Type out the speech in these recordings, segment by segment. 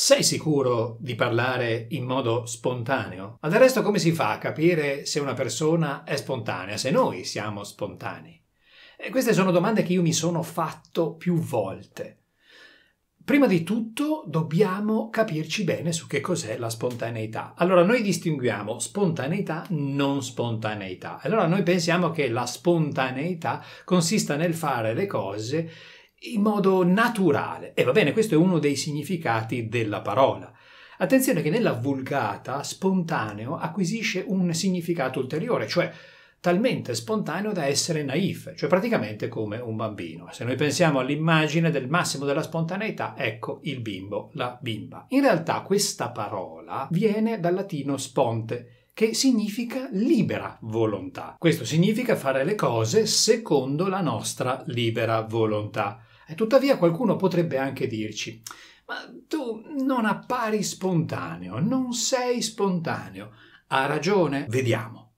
Sei sicuro di parlare in modo spontaneo? Ma del resto come si fa a capire se una persona è spontanea, se noi siamo spontanei? E queste sono domande che io mi sono fatto più volte. Prima di tutto dobbiamo capirci bene su che cos'è la spontaneità. Allora noi distinguiamo spontaneità non spontaneità. Allora noi pensiamo che la spontaneità consista nel fare le cose in modo naturale. E va bene, questo è uno dei significati della parola. Attenzione che nella vulgata spontaneo acquisisce un significato ulteriore, cioè talmente spontaneo da essere naif, cioè praticamente come un bambino. Se noi pensiamo all'immagine del massimo della spontaneità, ecco il bimbo, la bimba. In realtà questa parola viene dal latino sponte, che significa libera volontà. Questo significa fare le cose secondo la nostra libera volontà. E tuttavia qualcuno potrebbe anche dirci, ma tu non appari spontaneo, non sei spontaneo. Ha ragione? Vediamo.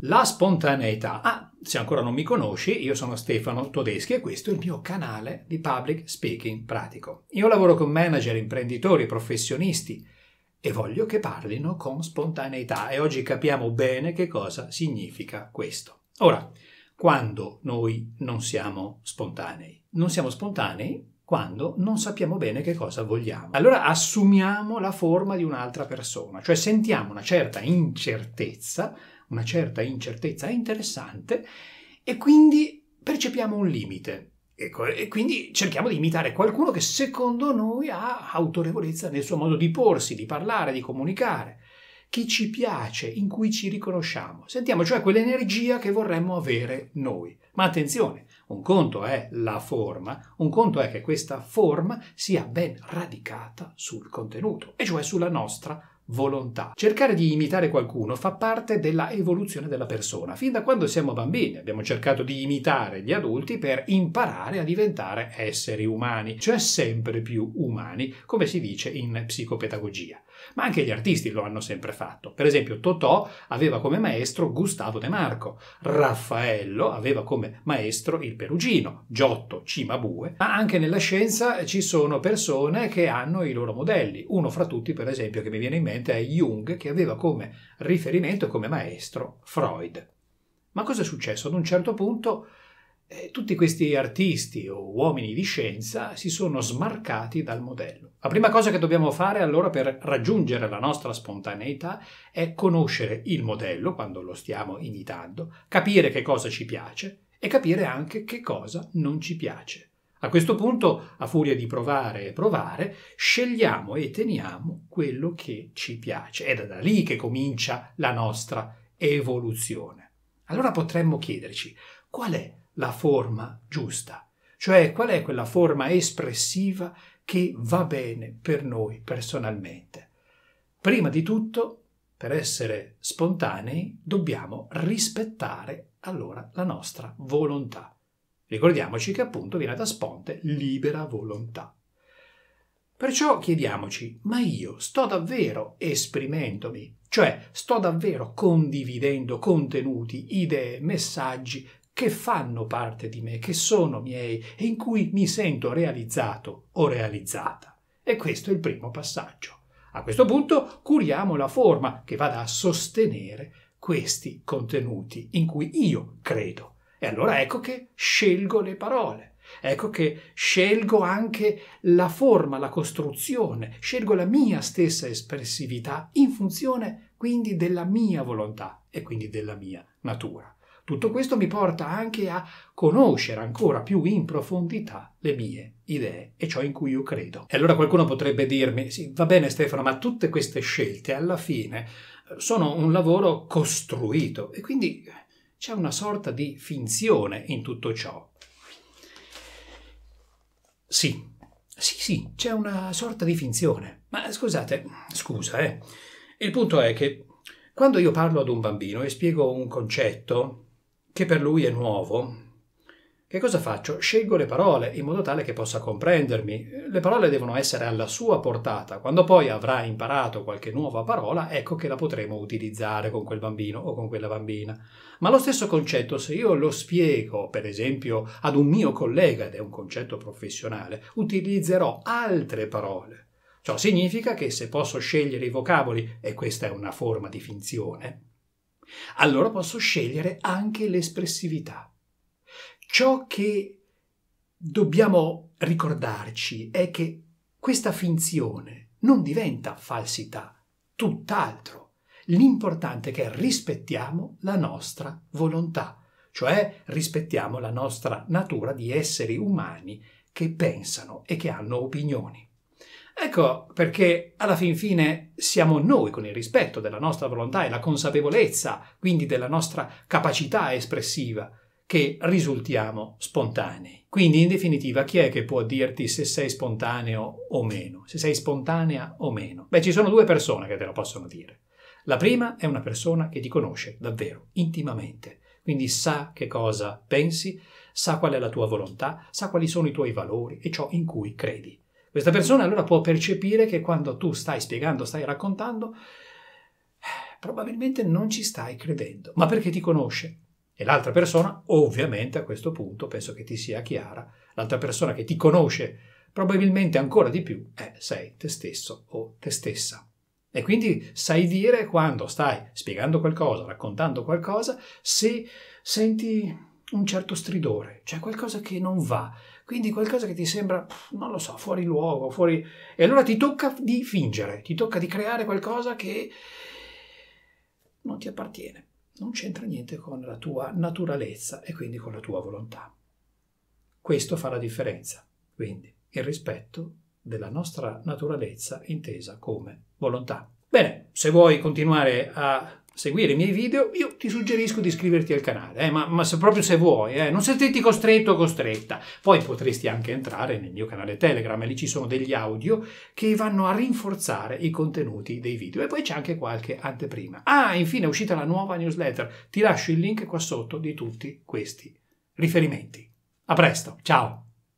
La spontaneità. Ah, se ancora non mi conosci, io sono Stefano Todeschi e questo è il mio canale di public speaking pratico. Io lavoro con manager, imprenditori, professionisti e voglio che parlino con spontaneità e oggi capiamo bene che cosa significa questo. Ora, quando noi non siamo spontanei? Non siamo spontanei quando non sappiamo bene che cosa vogliamo. Allora assumiamo la forma di un'altra persona, cioè sentiamo una certa incertezza, una certa incertezza interessante e quindi percepiamo un limite. Ecco, e quindi cerchiamo di imitare qualcuno che secondo noi ha autorevolezza nel suo modo di porsi, di parlare, di comunicare, che ci piace, in cui ci riconosciamo. Sentiamo cioè quell'energia che vorremmo avere noi. Ma attenzione, un conto è la forma, un conto è che questa forma sia ben radicata sul contenuto, e cioè sulla nostra volontà. Cercare di imitare qualcuno fa parte della evoluzione della persona. Fin da quando siamo bambini abbiamo cercato di imitare gli adulti per imparare a diventare esseri umani, cioè sempre più umani, come si dice in psicopedagogia. Ma anche gli artisti lo hanno sempre fatto. Per esempio Totò aveva come maestro Gustavo De Marco, Raffaello aveva come maestro il Perugino, Giotto Cimabue, ma anche nella scienza ci sono persone che hanno i loro modelli. Uno fra tutti, per esempio, che mi viene in mente ovviamente è Jung che aveva come riferimento e come maestro Freud. Ma cosa è successo? Ad un certo punto eh, tutti questi artisti o uomini di scienza si sono smarcati dal modello. La prima cosa che dobbiamo fare allora per raggiungere la nostra spontaneità è conoscere il modello quando lo stiamo imitando, capire che cosa ci piace e capire anche che cosa non ci piace. A questo punto, a furia di provare e provare, scegliamo e teniamo quello che ci piace. Ed è da lì che comincia la nostra evoluzione. Allora potremmo chiederci qual è la forma giusta, cioè qual è quella forma espressiva che va bene per noi personalmente. Prima di tutto, per essere spontanei, dobbiamo rispettare allora la nostra volontà. Ricordiamoci che appunto viene da sponte libera volontà. Perciò chiediamoci, ma io sto davvero esprimendomi, cioè sto davvero condividendo contenuti, idee, messaggi che fanno parte di me, che sono miei e in cui mi sento realizzato o realizzata. E questo è il primo passaggio. A questo punto curiamo la forma che vada a sostenere questi contenuti in cui io credo e allora ecco che scelgo le parole, ecco che scelgo anche la forma, la costruzione, scelgo la mia stessa espressività in funzione quindi della mia volontà e quindi della mia natura. Tutto questo mi porta anche a conoscere ancora più in profondità le mie idee e ciò in cui io credo. E allora qualcuno potrebbe dirmi, sì, va bene Stefano, ma tutte queste scelte alla fine sono un lavoro costruito e quindi c'è una sorta di finzione in tutto ciò. Sì, sì, sì, c'è una sorta di finzione. Ma scusate, scusa, eh. Il punto è che quando io parlo ad un bambino e spiego un concetto che per lui è nuovo, che cosa faccio? Scelgo le parole in modo tale che possa comprendermi. Le parole devono essere alla sua portata. Quando poi avrà imparato qualche nuova parola, ecco che la potremo utilizzare con quel bambino o con quella bambina. Ma lo stesso concetto, se io lo spiego, per esempio, ad un mio collega, ed è un concetto professionale, utilizzerò altre parole. Ciò significa che se posso scegliere i vocaboli, e questa è una forma di finzione, allora posso scegliere anche l'espressività. Ciò che dobbiamo ricordarci è che questa finzione non diventa falsità, tutt'altro. L'importante è che rispettiamo la nostra volontà, cioè rispettiamo la nostra natura di esseri umani che pensano e che hanno opinioni. Ecco perché alla fin fine siamo noi con il rispetto della nostra volontà e la consapevolezza, quindi della nostra capacità espressiva, che risultiamo spontanei. Quindi in definitiva chi è che può dirti se sei spontaneo o meno, se sei spontanea o meno? Beh, ci sono due persone che te lo possono dire. La prima è una persona che ti conosce davvero, intimamente, quindi sa che cosa pensi, sa qual è la tua volontà, sa quali sono i tuoi valori e ciò in cui credi. Questa persona allora può percepire che quando tu stai spiegando, stai raccontando, eh, probabilmente non ci stai credendo, ma perché ti conosce, e l'altra persona, ovviamente a questo punto, penso che ti sia chiara, l'altra persona che ti conosce probabilmente ancora di più è sei te stesso o te stessa. E quindi sai dire quando stai spiegando qualcosa, raccontando qualcosa, se senti un certo stridore, cioè qualcosa che non va, quindi qualcosa che ti sembra, non lo so, fuori luogo, fuori... E allora ti tocca di fingere, ti tocca di creare qualcosa che non ti appartiene non c'entra niente con la tua naturalezza e quindi con la tua volontà. Questo fa la differenza, quindi il rispetto della nostra naturalezza intesa come volontà. Bene, se vuoi continuare a seguire i miei video, io ti suggerisco di iscriverti al canale, eh? ma, ma se, proprio se vuoi, eh? non sentiti costretto o costretta. Poi potresti anche entrare nel mio canale Telegram, e lì ci sono degli audio che vanno a rinforzare i contenuti dei video. E poi c'è anche qualche anteprima. Ah, infine è uscita la nuova newsletter, ti lascio il link qua sotto di tutti questi riferimenti. A presto, ciao!